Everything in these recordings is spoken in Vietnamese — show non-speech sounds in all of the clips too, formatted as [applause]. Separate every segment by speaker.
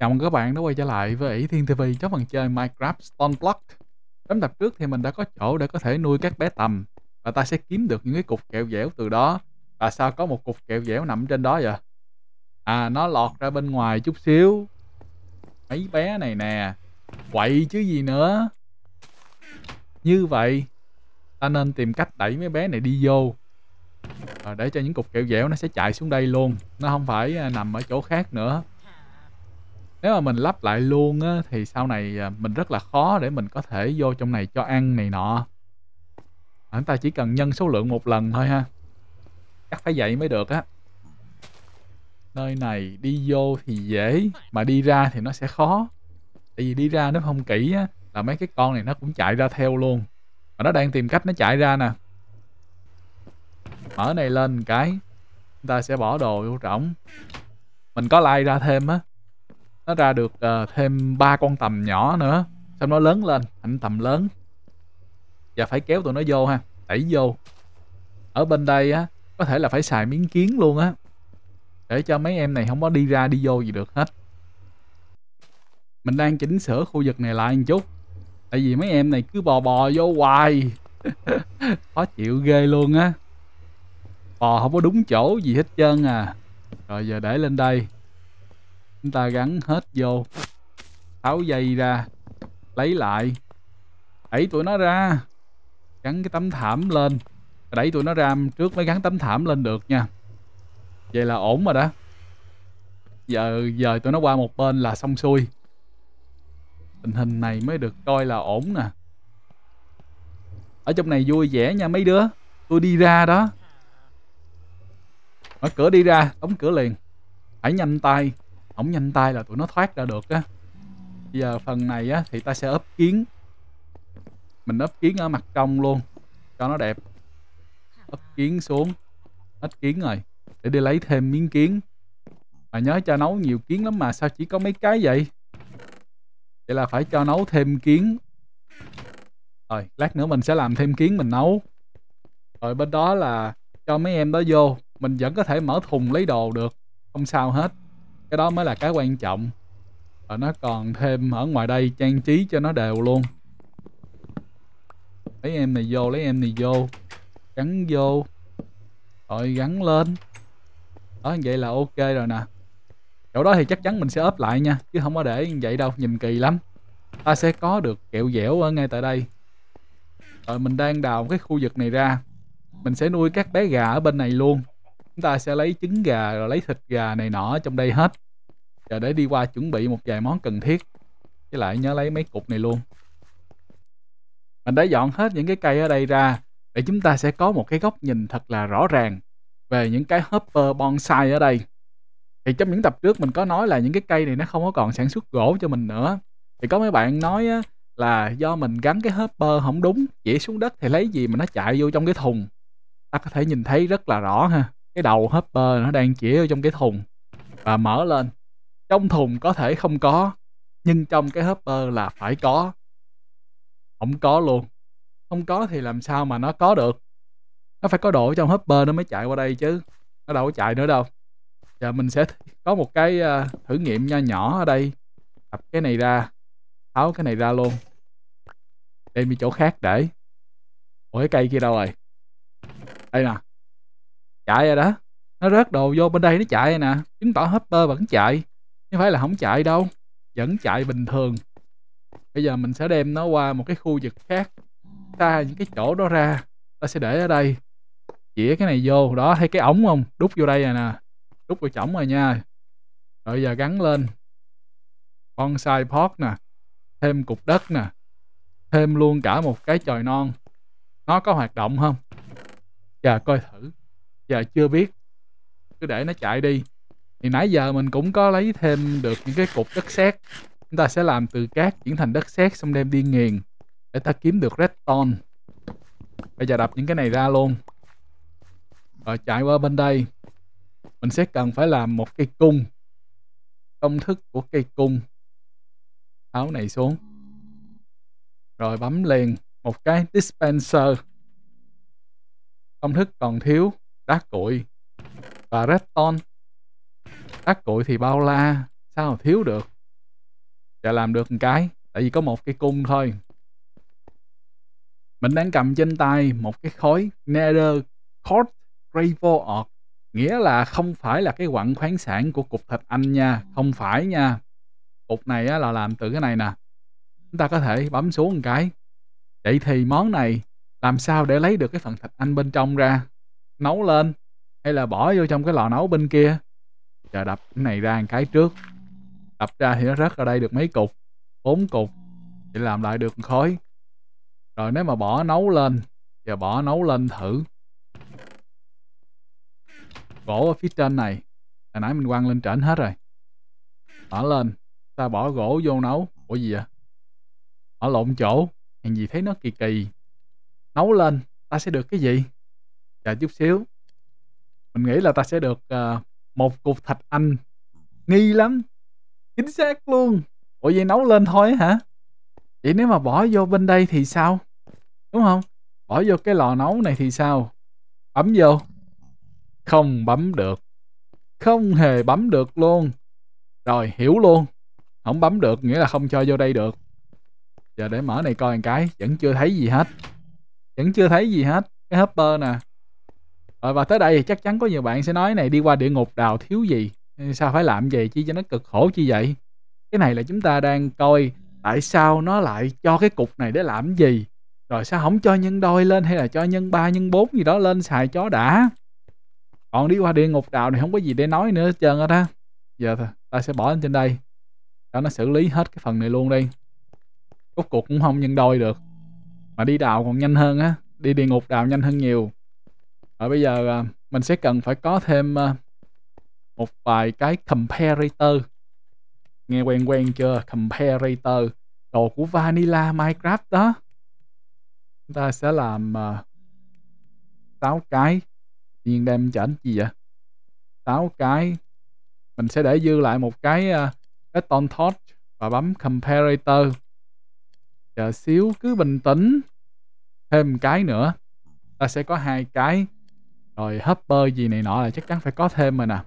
Speaker 1: Chào mừng các bạn đã quay trở lại với ỷ Thiên TV trong phần chơi Minecraft Stone Block. Trong tập trước thì mình đã có chỗ để có thể nuôi các bé tầm và ta sẽ kiếm được những cái cục kẹo dẻo từ đó. Và sao có một cục kẹo dẻo nằm trên đó vậy? À nó lọt ra bên ngoài chút xíu. Mấy bé này nè, quậy chứ gì nữa. Như vậy, ta nên tìm cách đẩy mấy bé này đi vô. Ờ, để cho những cục kẹo dẻo nó sẽ chạy xuống đây luôn, nó không phải à, nằm ở chỗ khác nữa nếu mà mình lắp lại luôn á thì sau này à, mình rất là khó để mình có thể vô trong này cho ăn này nọ à, chúng ta chỉ cần nhân số lượng một lần thôi ha chắc phải vậy mới được á nơi này đi vô thì dễ mà đi ra thì nó sẽ khó tại vì đi ra nếu không kỹ á là mấy cái con này nó cũng chạy ra theo luôn mà nó đang tìm cách nó chạy ra nè mở này lên một cái chúng ta sẽ bỏ đồ vô trỏng mình có like ra thêm á nó ra được uh, thêm ba con tầm nhỏ nữa xong nó lớn lên thành tầm lớn và phải kéo tụi nó vô ha đẩy vô ở bên đây á có thể là phải xài miếng kiến luôn á để cho mấy em này không có đi ra đi vô gì được hết mình đang chỉnh sửa khu vực này lại một chút tại vì mấy em này cứ bò bò vô hoài [laughs] khó chịu ghê luôn á bò không có đúng chỗ gì hết trơn à rồi giờ để lên đây chúng ta gắn hết vô tháo dây ra lấy lại đẩy tụi nó ra gắn cái tấm thảm lên đẩy tụi nó ra trước mới gắn tấm thảm lên được nha vậy là ổn rồi đó giờ giờ tụi nó qua một bên là xong xuôi tình hình này mới được coi là ổn nè ở trong này vui vẻ nha mấy đứa tôi đi ra đó mở cửa đi ra đóng cửa liền phải nhanh tay ổng nhanh tay là tụi nó thoát ra được á bây giờ phần này á thì ta sẽ ấp kiến mình ấp kiến ở mặt trong luôn cho nó đẹp ấp kiến xuống hết kiến rồi để đi lấy thêm miếng kiến mà nhớ cho nấu nhiều kiến lắm mà sao chỉ có mấy cái vậy vậy là phải cho nấu thêm kiến rồi lát nữa mình sẽ làm thêm kiến mình nấu rồi bên đó là cho mấy em đó vô mình vẫn có thể mở thùng lấy đồ được không sao hết cái đó mới là cái quan trọng và nó còn thêm ở ngoài đây trang trí cho nó đều luôn lấy em này vô lấy em này vô gắn vô rồi gắn lên đó vậy là ok rồi nè chỗ đó thì chắc chắn mình sẽ ốp lại nha chứ không có để như vậy đâu nhìn kỳ lắm ta sẽ có được kẹo dẻo ở ngay tại đây rồi mình đang đào cái khu vực này ra mình sẽ nuôi các bé gà ở bên này luôn chúng ta sẽ lấy trứng gà rồi lấy thịt gà này nọ trong đây hết và để đi qua chuẩn bị một vài món cần thiết với lại nhớ lấy mấy cục này luôn mình đã dọn hết những cái cây ở đây ra để chúng ta sẽ có một cái góc nhìn thật là rõ ràng về những cái hopper bonsai ở đây thì trong những tập trước mình có nói là những cái cây này nó không có còn sản xuất gỗ cho mình nữa thì có mấy bạn nói là do mình gắn cái hopper không đúng chỉ xuống đất thì lấy gì mà nó chạy vô trong cái thùng ta có thể nhìn thấy rất là rõ ha cái đầu hopper nó đang chĩa ở trong cái thùng và mở lên trong thùng có thể không có nhưng trong cái hopper là phải có không có luôn không có thì làm sao mà nó có được nó phải có độ trong hopper nó mới chạy qua đây chứ nó đâu có chạy nữa đâu giờ mình sẽ có một cái ờ, thử nghiệm nho nhỏ ở đây tập cái này ra tháo cái này ra luôn đem đi chỗ khác để ủa cái cây kia đâu rồi đây nè chạy rồi đó nó rớt đồ vô bên đây nó chạy rồi nè chứng tỏ hopper vẫn chạy chứ phải là không chạy đâu vẫn chạy bình thường bây giờ mình sẽ đem nó qua một cái khu vực khác ta những cái chỗ đó ra ta sẽ để ở đây chĩa cái này vô đó thấy cái ống không đút vô đây rồi nè đút vào chổng rồi nha rồi giờ gắn lên bonsai pot nè thêm cục đất nè thêm luôn cả một cái trời non nó có hoạt động không chờ dạ, coi thử giờ chưa biết cứ để nó chạy đi thì nãy giờ mình cũng có lấy thêm được những cái cục đất sét chúng ta sẽ làm từ cát chuyển thành đất sét xong đem đi nghiền để ta kiếm được redstone bây giờ đập những cái này ra luôn rồi chạy qua bên đây mình sẽ cần phải làm một cây cung công thức của cây cung tháo này xuống rồi bấm liền một cái dispenser công thức còn thiếu đá cội và redstone đá cội thì bao la sao thiếu được và làm được một cái tại vì có một cái cung thôi mình đang cầm trên tay một cái khối nether cord gravel orc nghĩa là không phải là cái quặng khoáng sản của cục thịt anh nha không phải nha cục này á, là làm từ cái này nè chúng ta có thể bấm xuống một cái vậy thì món này làm sao để lấy được cái phần thịt anh bên trong ra nấu lên hay là bỏ vô trong cái lò nấu bên kia chờ đập cái này ra một cái trước đập ra thì nó rớt ở đây được mấy cục bốn cục để làm lại được khối rồi nếu mà bỏ nấu lên giờ bỏ nấu lên thử gỗ ở phía trên này hồi nãy mình quăng lên trển hết rồi bỏ lên ta bỏ gỗ vô nấu của gì vậy bỏ lộn chỗ hàng gì thấy nó kỳ kỳ nấu lên ta sẽ được cái gì chờ dạ, chút xíu mình nghĩ là ta sẽ được uh, một cục thạch anh nghi lắm chính xác luôn ủa vậy nấu lên thôi hả vậy nếu mà bỏ vô bên đây thì sao đúng không bỏ vô cái lò nấu này thì sao bấm vô không bấm được không hề bấm được luôn rồi hiểu luôn không bấm được nghĩa là không cho vô đây được giờ để mở này coi một cái vẫn chưa thấy gì hết vẫn chưa thấy gì hết cái hopper nè rồi ờ, và tới đây thì chắc chắn có nhiều bạn sẽ nói này đi qua địa ngục đào thiếu gì sao phải làm gì chi cho nó cực khổ chi vậy cái này là chúng ta đang coi tại sao nó lại cho cái cục này để làm gì rồi sao không cho nhân đôi lên hay là cho nhân ba nhân bốn gì đó lên xài chó đã còn đi qua địa ngục đào này không có gì để nói nữa hết trơn hết á giờ ta sẽ bỏ lên trên đây cho nó xử lý hết cái phần này luôn đi rốt cuộc cũng không nhân đôi được mà đi đào còn nhanh hơn á đi địa ngục đào nhanh hơn nhiều và ờ, bây giờ à, mình sẽ cần phải có thêm à, một vài cái comparator nghe quen quen chưa comparator đồ của vanilla minecraft đó chúng ta sẽ làm à, uh, 6 cái nhiên đem chảnh gì vậy 6 cái mình sẽ để dư lại một cái uh, cái ton torch và bấm comparator chờ xíu cứ bình tĩnh thêm một cái nữa ta sẽ có hai cái rồi hopper gì này nọ là chắc chắn phải có thêm rồi nè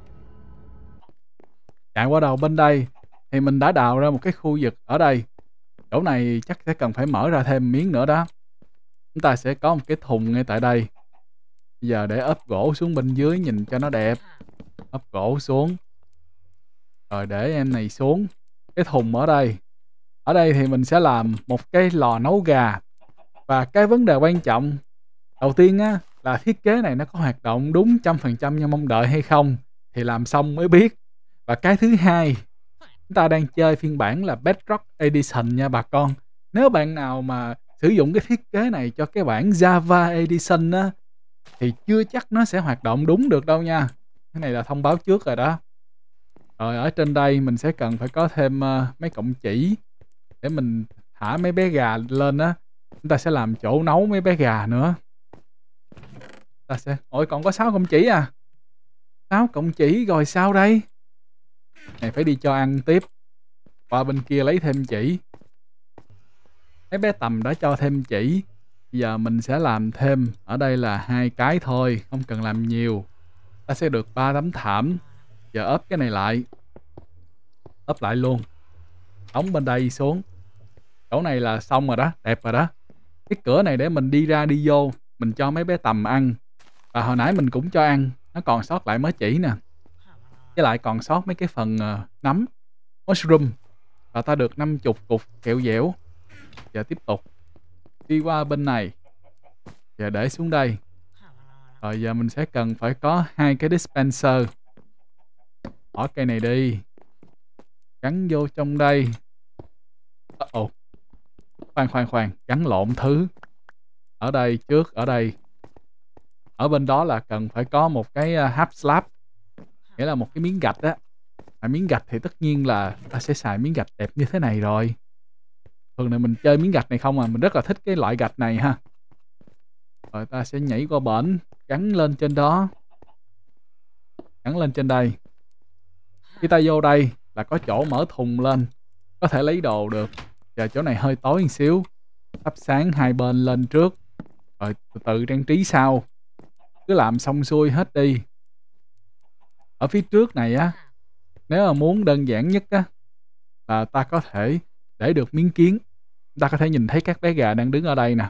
Speaker 1: chạy qua đầu bên đây thì mình đã đào ra một cái khu vực ở đây chỗ này chắc sẽ cần phải mở ra thêm miếng nữa đó chúng ta sẽ có một cái thùng ngay tại đây bây giờ để ấp gỗ xuống bên dưới nhìn cho nó đẹp ấp gỗ xuống rồi để em này xuống cái thùng ở đây ở đây thì mình sẽ làm một cái lò nấu gà và cái vấn đề quan trọng đầu tiên á là thiết kế này nó có hoạt động đúng trăm phần trăm như mong đợi hay không thì làm xong mới biết và cái thứ hai chúng ta đang chơi phiên bản là Bedrock Edition nha bà con nếu bạn nào mà sử dụng cái thiết kế này cho cái bản Java Edition á thì chưa chắc nó sẽ hoạt động đúng được đâu nha cái này là thông báo trước rồi đó rồi ở trên đây mình sẽ cần phải có thêm uh, mấy cọng chỉ để mình thả mấy bé gà lên á chúng ta sẽ làm chỗ nấu mấy bé gà nữa ta sẽ ôi còn có sáu công chỉ à sáu công chỉ rồi sao đây này phải đi cho ăn tiếp qua bên kia lấy thêm chỉ cái bé tầm đã cho thêm chỉ Bây giờ mình sẽ làm thêm ở đây là hai cái thôi không cần làm nhiều ta sẽ được ba tấm thảm giờ ấp cái này lại ấp lại luôn ống bên đây xuống chỗ này là xong rồi đó đẹp rồi đó cái cửa này để mình đi ra đi vô mình cho mấy bé tầm ăn và hồi nãy mình cũng cho ăn nó còn sót lại mới chỉ nè với lại còn sót mấy cái phần uh, nấm mushroom và ta được 50 cục kẹo dẻo giờ tiếp tục đi qua bên này và để xuống đây rồi giờ mình sẽ cần phải có hai cái dispenser bỏ cây này đi gắn vô trong đây uh -oh. khoan khoan khoan gắn lộn thứ ở đây trước ở đây ở bên đó là cần phải có một cái ờ, hấp slab nghĩa là một cái miếng gạch á à, miếng gạch thì tất nhiên là ta sẽ xài miếng gạch đẹp như thế này rồi thường này mình chơi miếng gạch này không à mình rất là thích cái loại gạch này ha rồi ta sẽ nhảy qua bển gắn lên trên đó gắn lên trên đây khi ta vô đây là có chỗ mở thùng lên có thể lấy đồ được giờ chỗ này hơi tối một xíu thắp sáng hai bên lên trước rồi từ từ trang trí sau cứ làm xong xuôi hết đi ở phía trước này á nếu mà muốn đơn giản nhất á là ta có thể để được miếng kiến ta có thể nhìn thấy các bé gà đang đứng ở đây nè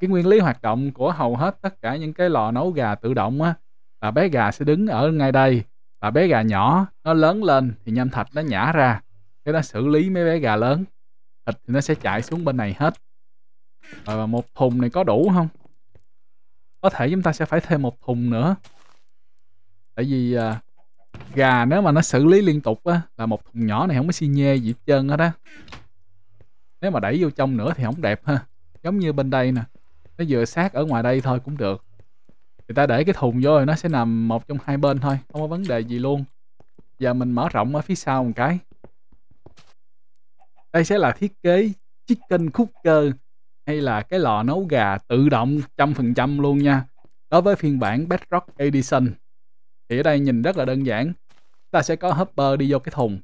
Speaker 1: cái nguyên lý hoạt động của hầu hết tất cả những cái lò nấu gà tự động á là bé gà sẽ đứng ở ngay đây và bé gà nhỏ nó lớn lên thì nhâm thạch nó nhả ra cái nó xử lý mấy bé gà lớn thịt thì nó sẽ chạy xuống bên này hết rồi một thùng này có đủ không có thể chúng ta sẽ phải thêm một thùng nữa tại vì à, gà nếu mà nó xử lý liên tục á là một thùng nhỏ này không có xi nhê gì hết trơn hết á nếu mà đẩy vô trong nữa thì không đẹp ha giống như bên đây nè nó vừa sát ở ngoài đây thôi cũng được người ta để cái thùng vô rồi nó sẽ nằm một trong hai bên thôi không có vấn đề gì luôn giờ mình mở rộng ở phía sau một cái đây sẽ là thiết kế chicken cooker hay là cái lò nấu gà tự động trăm phần trăm luôn nha đối với phiên bản Bedrock Edition thì ở đây nhìn rất là đơn giản ta sẽ có hopper đi vô cái thùng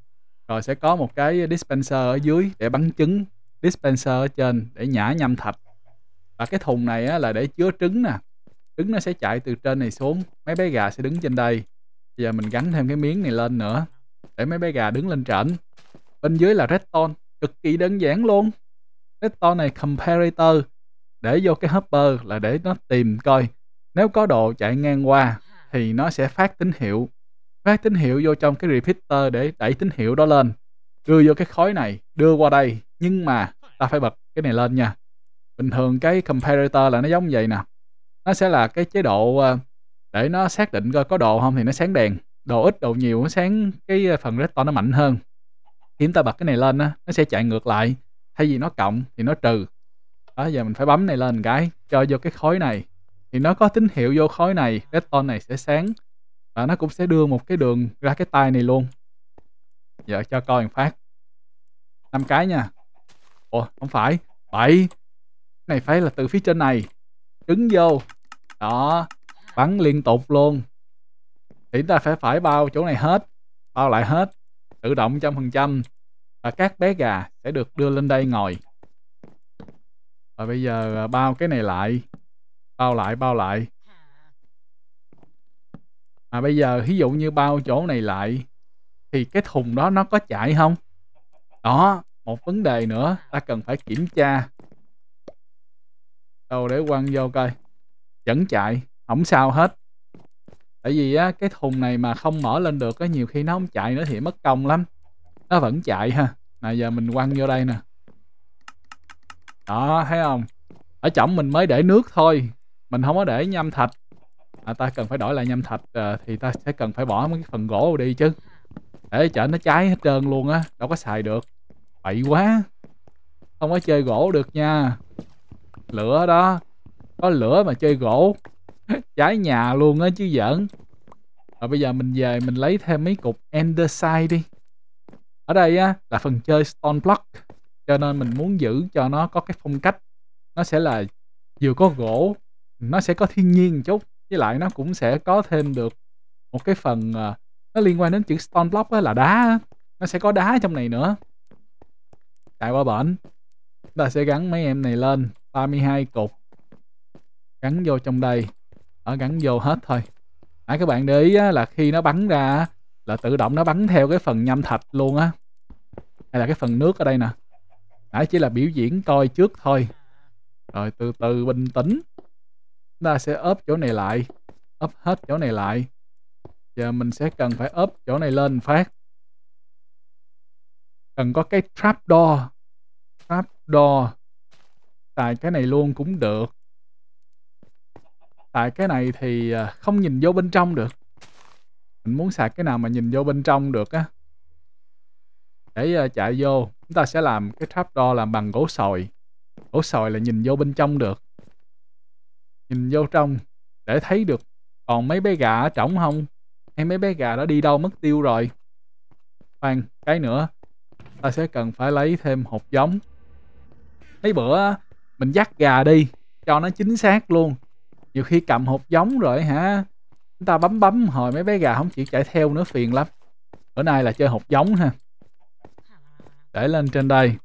Speaker 1: rồi sẽ có một cái dispenser ở dưới để bắn trứng dispenser ở trên để nhả nhâm thạch và cái thùng này á, là để chứa trứng nè trứng nó sẽ chạy từ trên này xuống mấy bé gà sẽ đứng trên đây bây giờ mình gắn thêm cái miếng này lên nữa để mấy bé gà đứng lên trển bên dưới là redstone cực kỳ đơn giản luôn vector này comparator để vô cái hopper là để nó tìm coi nếu có độ chạy ngang qua thì nó sẽ phát tín hiệu phát tín hiệu vô trong cái repeater để đẩy tín hiệu đó lên đưa vô cái khối này đưa qua đây nhưng mà ta phải bật cái này lên nha bình thường cái comparator là nó giống vậy nè nó sẽ là cái chế độ ờ, để nó xác định coi có độ không thì nó sáng đèn độ ít độ nhiều nó sáng cái phần to nó mạnh hơn khi chúng ta bật cái này lên á nó sẽ chạy ngược lại thay vì nó cộng thì nó trừ đó giờ mình phải bấm này lên cái cho vô cái khối này thì nó có tín hiệu vô khối này redstone này sẽ sáng và nó cũng sẽ đưa một cái đường ra cái tay này luôn giờ cho coi phát năm cái nha ủa không phải bảy này phải là từ phía trên này trứng vô đó bắn liên tục luôn thì chúng ta phải phải bao chỗ này hết bao lại hết tự động trăm phần trăm và các bé gà sẽ được đưa lên đây ngồi và bây giờ à, bao cái này lại bao lại bao lại mà bây giờ ví dụ như bao chỗ này lại thì cái thùng đó nó có chạy không đó một vấn đề nữa ta cần phải kiểm tra đâu để quăng vô coi vẫn chạy không sao hết tại vì á cái thùng này mà không mở lên được á nhiều khi nó không chạy nữa thì mất công lắm nó vẫn chạy ha nãy giờ mình quăng vô đây nè đó thấy không ở trọng mình mới để nước thôi mình không có để nhâm thạch à, ta cần phải đổi lại nhâm thạch à, thì ta sẽ cần phải bỏ mấy cái phần gỗ đi chứ để chở nó cháy hết trơn luôn á đâu có xài được bậy quá không có chơi gỗ được nha lửa đó có lửa mà chơi gỗ [laughs] cháy nhà luôn á chứ giỡn rồi bây giờ mình về mình lấy thêm mấy cục enderside đi ở đây á, là phần chơi stone block cho nên mình muốn giữ cho nó có cái phong cách nó sẽ là vừa có gỗ nó sẽ có thiên nhiên chút với lại nó cũng sẽ có thêm được một cái phần à, nó liên quan đến chữ stone block á, là đá nó sẽ có đá trong này nữa chạy qua bển ta sẽ gắn mấy em này lên 32 cục gắn vô trong đây ở gắn vô hết thôi à, các bạn để ý á, là khi nó bắn ra là tự động nó bắn theo cái phần nhâm thạch luôn á hay là cái phần nước ở đây nè nãy chỉ là biểu diễn coi trước thôi rồi từ từ bình tĩnh chúng ta sẽ ốp chỗ này lại ốp hết chỗ này lại giờ mình sẽ cần phải ốp chỗ này lên phát cần có cái trapdoor trapdoor tại cái này luôn cũng được tại cái này thì à, không nhìn vô bên trong được mình muốn xài cái nào mà nhìn vô bên trong được á để ờ, chạy vô chúng ta sẽ làm cái đo làm bằng gỗ sồi gỗ sồi là nhìn vô bên trong được nhìn vô trong để thấy được còn mấy bé gà ở trỏng không hay mấy bé gà đó đi đâu mất tiêu rồi khoan cái nữa ta sẽ cần phải lấy thêm hột giống mấy bữa mình dắt gà đi cho nó chính xác luôn nhiều khi cầm hột giống rồi hả chúng ta bấm bấm hồi mấy bé gà không chịu chạy theo nữa phiền lắm bữa nay là chơi hột giống ha để lên trên đây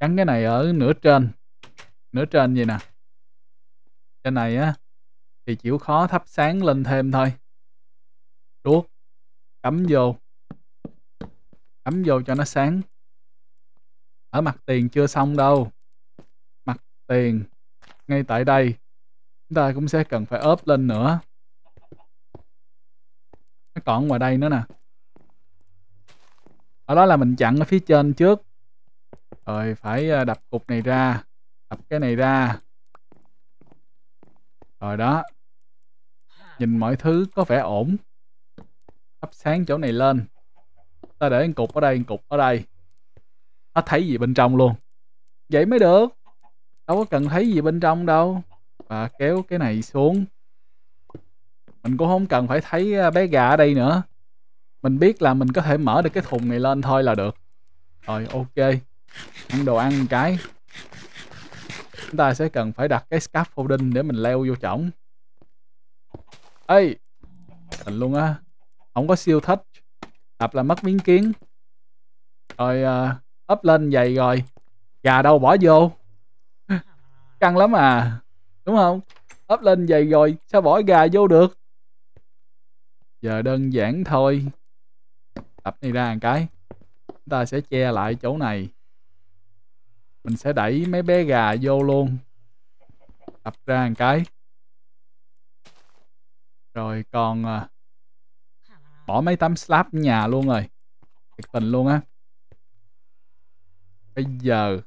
Speaker 1: gắn cái này ở nửa trên nửa trên vậy nè trên này á thì chịu khó thắp sáng lên thêm thôi đuốc cắm vô cắm vô cho nó sáng ở mặt tiền chưa xong đâu mặt tiền ngay tại đây chúng ta cũng sẽ cần phải ốp lên nữa nó còn ngoài đây nữa nè ở đó là mình chặn ở phía trên trước rồi phải ờ, đập cục này ra đập cái này ra rồi đó nhìn mọi thứ có vẻ ổn thắp sáng chỗ này lên ta để cục ở đây cục ở đây nó thấy gì bên trong luôn vậy mới được đâu có cần thấy gì bên trong đâu và kéo cái này xuống mình cũng không cần phải thấy ờ, bé gà ở đây nữa mình biết là mình có thể mở được cái thùng này lên thôi là được rồi ok ăn đồ ăn một cái chúng ta sẽ cần phải đặt cái scaffolding để mình leo vô chổng ê thành luôn á không có siêu thích đập là mất miếng kiến rồi à, uh, ấp lên dày rồi gà đâu bỏ vô [laughs] căng lắm à đúng không ấp lên dày rồi sao bỏ gà vô được giờ đơn giản thôi tập này ra một cái chúng ta sẽ che lại chỗ này mình sẽ đẩy mấy bé gà vô luôn tập ra một cái rồi còn à, bỏ mấy tấm slab nhà luôn rồi thiệt tình luôn á bây giờ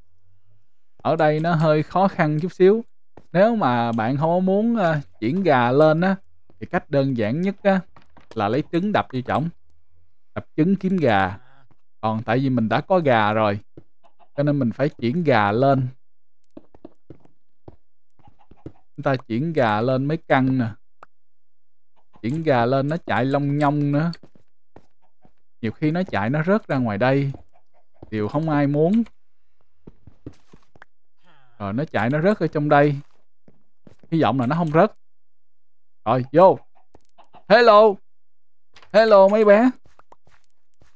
Speaker 1: ở đây nó hơi khó khăn chút xíu nếu mà bạn không muốn à, chuyển gà lên á thì cách đơn giản nhất á là lấy trứng đập vô chổng đập trứng kiếm gà còn tại vì mình đã có gà rồi cho nên mình phải chuyển gà lên chúng ta chuyển gà lên mấy căn nè chuyển gà lên nó chạy long nhong nữa nhiều khi nó chạy nó rớt ra ngoài đây điều không ai muốn rồi ờ, nó chạy nó rớt ở trong đây hy vọng là nó không rớt rồi vô hello hello mấy bé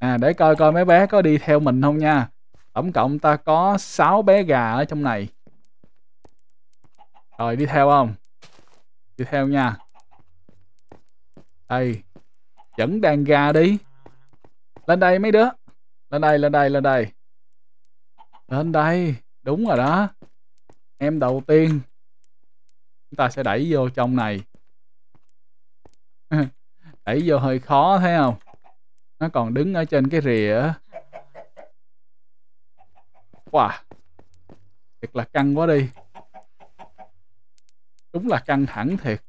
Speaker 1: à, để coi coi mấy bé có đi theo mình không nha tổng cộng ta có 6 bé gà ở trong này rồi đi theo không đi theo nha đây dẫn đàn gà đi lên đây mấy đứa lên đây lên đây lên đây lên đây đúng rồi đó em đầu tiên chúng ta sẽ đẩy vô trong này [laughs] đẩy vô hơi khó thấy không nó còn đứng ở trên cái rìa wow thiệt là căng quá đi đúng là căng thẳng thiệt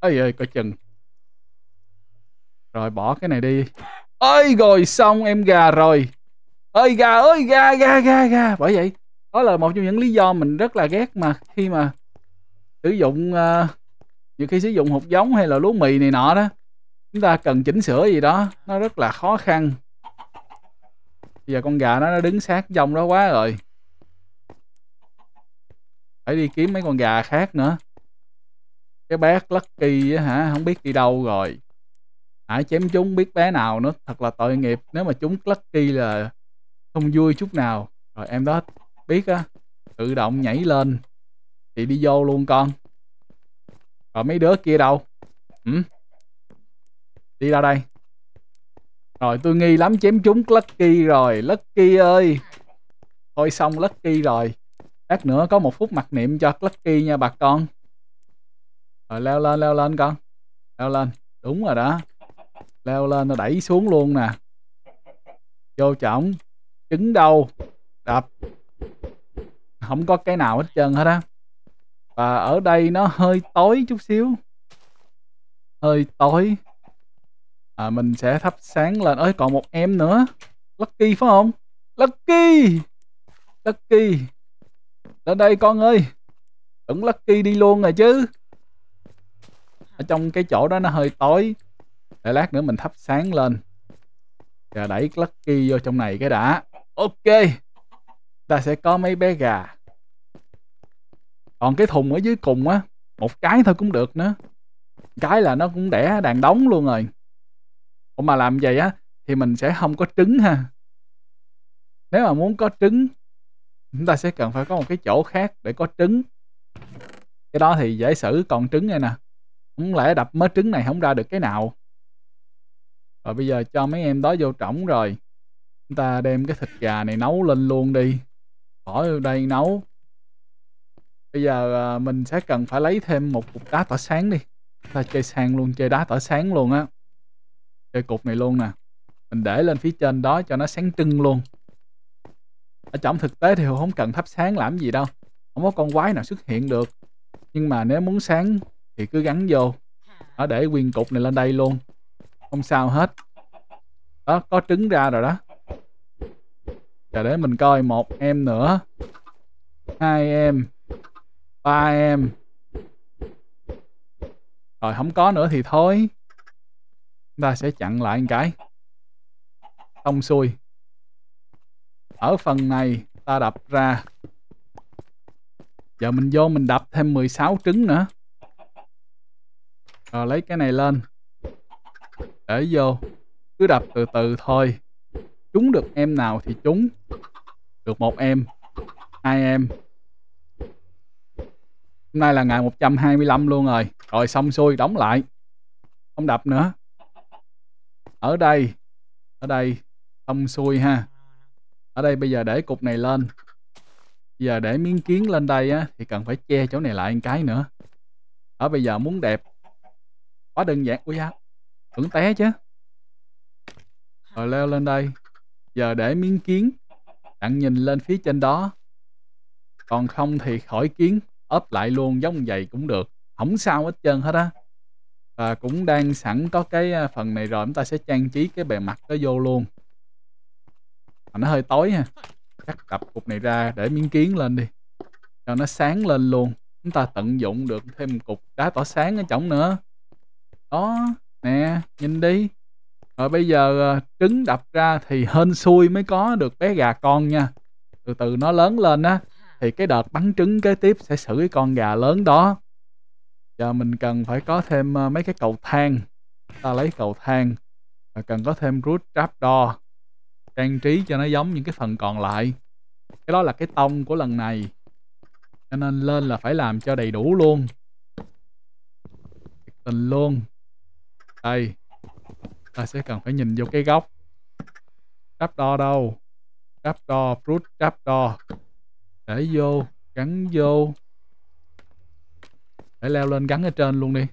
Speaker 1: ơi ơi coi chừng rồi bỏ cái này đi ơi rồi xong em gà rồi ơi gà ơi gà gà gà gà bởi vậy đó là một trong những lý do mình rất là ghét mà khi mà sử dụng uh, nhiều khi sử dụng hột giống hay là lúa mì này nọ đó chúng ta cần chỉnh sửa gì đó nó rất là khó khăn bây giờ con gà nó, nó đứng sát dòng đó quá rồi phải đi kiếm mấy con gà khác nữa cái bác lucky á hả không biết đi đâu rồi hãy chém chúng biết bé nào nữa thật là tội nghiệp nếu mà chúng lucky là không vui chút nào rồi em đó biết á tự động nhảy lên thì đi vô luôn con rồi mấy đứa kia đâu ừ? Đi ra đây Rồi tôi nghi lắm chém trúng Lucky rồi Lucky ơi Thôi xong Lucky rồi Lát nữa có một phút mặc niệm cho Lucky nha bà con Rồi leo lên leo lên con Leo lên Đúng rồi đó Leo lên nó đẩy xuống luôn nè Vô trọng Trứng đâu Đập Không có cái nào hết trơn hết á Và ở đây nó hơi tối chút xíu Hơi tối à, mình sẽ thắp sáng lên ơi còn một em nữa lucky phải không lucky lucky lên đây con ơi đừng lucky đi luôn rồi chứ ở trong cái chỗ đó nó hơi tối để lát nữa mình thắp sáng lên và đẩy lucky vô trong này cái đã ok ta sẽ có mấy bé gà còn cái thùng ở dưới cùng á một cái thôi cũng được nữa cái là nó cũng đẻ đàn đóng luôn rồi Ủa mà làm vậy á thì mình sẽ không có trứng ha. Nếu mà muốn có trứng chúng ta sẽ cần phải có một cái chỗ khác để có trứng. Cái đó thì dễ sử còn trứng đây nè. Không lẽ đập mớ trứng này không ra được cái nào. Rồi bây giờ cho mấy em đó vô trỏng rồi. Chúng ta đem cái thịt gà này nấu lên luôn đi. Bỏ vô đây nấu. Bây giờ à, mình sẽ cần phải lấy thêm một cục đá tỏa sáng đi. ta chơi sang luôn, chơi đá tỏa sáng luôn á chơi cục này luôn nè mình để lên phía trên đó cho nó sáng trưng luôn ở trong thực tế thì không cần thắp sáng làm gì đâu không có con quái nào xuất hiện được nhưng mà nếu muốn sáng thì cứ gắn vô nó để nguyên cục này lên đây luôn không sao hết đó có trứng ra rồi đó chờ để mình coi một em nữa hai em ba em rồi không có nữa thì thôi ta sẽ chặn lại một cái xong xuôi ở phần này ta đập ra giờ mình vô mình đập thêm 16 trứng nữa rồi lấy cái này lên để vô cứ đập từ từ thôi trúng được em nào thì trúng được một em hai em hôm nay là ngày 125 luôn rồi rồi xong xuôi đóng lại không đập nữa ở đây ở đây xong xuôi ha ở đây bây giờ để cục này lên bây giờ để miếng kiến lên đây á thì cần phải che chỗ này lại một cái nữa ở bây giờ muốn đẹp quá đơn giản ui da tưởng té chứ rồi leo lên đây giờ để miếng kiến đặng nhìn lên phía trên đó còn không thì khỏi kiến ốp lại luôn giống vậy cũng được không sao hết trơn hết á và ờ, cũng đang sẵn có cái ờ, phần này rồi chúng ta sẽ trang trí cái bề mặt đó vô luôn mà nó hơi tối ha cắt cặp cục này ra để miếng kiến lên đi cho nó sáng lên luôn chúng ta tận dụng được thêm một cục đá tỏa sáng ở trong nữa đó nè nhìn đi rồi bây giờ ờ, trứng đập ra thì hên xui mới có được bé gà con nha từ từ nó lớn lên á thì cái đợt bắn trứng kế tiếp sẽ xử cái con gà lớn đó giờ dạ, mình cần phải có thêm ờ, mấy cái cầu thang ta lấy cầu thang và cần có thêm root trapdoor trang trí cho nó giống những cái phần còn lại cái đó là cái tông của lần này cho nên lên là phải làm cho đầy đủ luôn tình luôn đây ta sẽ cần phải nhìn vô cái góc trapdoor đâu trapdoor root trapdoor để vô gắn vô để leo lên gắn ở trên luôn đi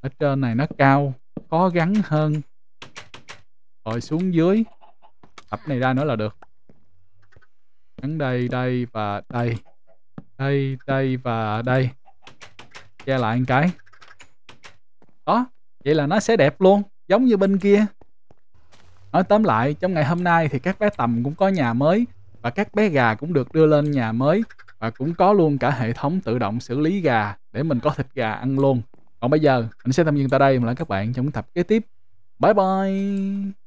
Speaker 1: ở trên này nó cao khó gắn hơn rồi xuống dưới tập này ra nữa là được gắn đây đây và đây đây đây và đây che lại một cái đó vậy là nó sẽ đẹp luôn giống như bên kia nói tóm lại trong ngày hôm nay thì các bé tầm cũng có nhà mới và các bé gà cũng được đưa lên nhà mới và cũng có luôn cả hệ thống tự động xử lý gà để mình có thịt gà ăn luôn còn bây giờ mình sẽ tạm dừng tại đây và các bạn trong tập kế tiếp bye bye